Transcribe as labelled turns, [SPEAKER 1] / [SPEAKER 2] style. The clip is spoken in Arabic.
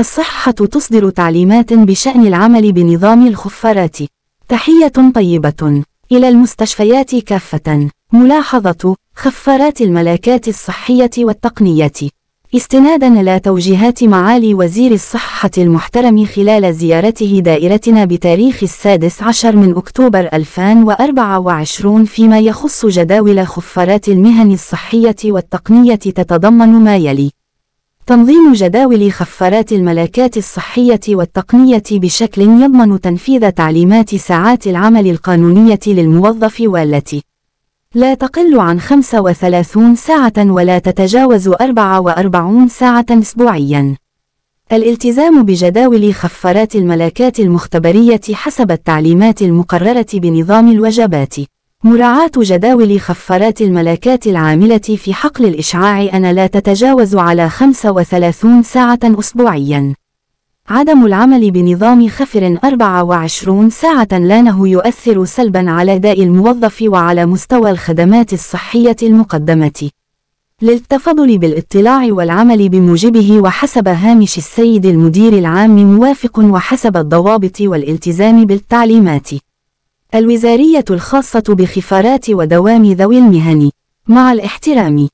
[SPEAKER 1] الصحة تصدر تعليمات بشأن العمل بنظام الخفارات. تحية طيبة إلى المستشفيات كافة. ملاحظة خفارات الملاكات الصحية والتقنية. استنادا إلى توجيهات معالي وزير الصحة المحترم خلال زيارته دائرتنا بتاريخ السادس عشر من أكتوبر 2024 فيما يخص جداول خفارات المهن الصحية والتقنية تتضمن ما يلي تنظيم جداول خفارات الملاكات الصحية والتقنية بشكل يضمن تنفيذ تعليمات ساعات العمل القانونية للموظف والتي لا تقل عن 35 ساعة ولا تتجاوز 44 ساعة أسبوعياً. الالتزام بجداول خفارات الملاكات المختبرية حسب التعليمات المقررة بنظام الوجبات مراعاة جداول خفارات الملاكات العاملة في حقل الإشعاع أن لا تتجاوز على 35 ساعة أسبوعياً. عدم العمل بنظام خفر 24 ساعة لانه يؤثر سلباً على أداء الموظف وعلى مستوى الخدمات الصحية المقدمة. للتفضل بالاطلاع والعمل بموجبه وحسب هامش السيد المدير العام موافق وحسب الضوابط والالتزام بالتعليمات الوزارية الخاصة بخفارات ودوام ذوي المهن مع الاحترام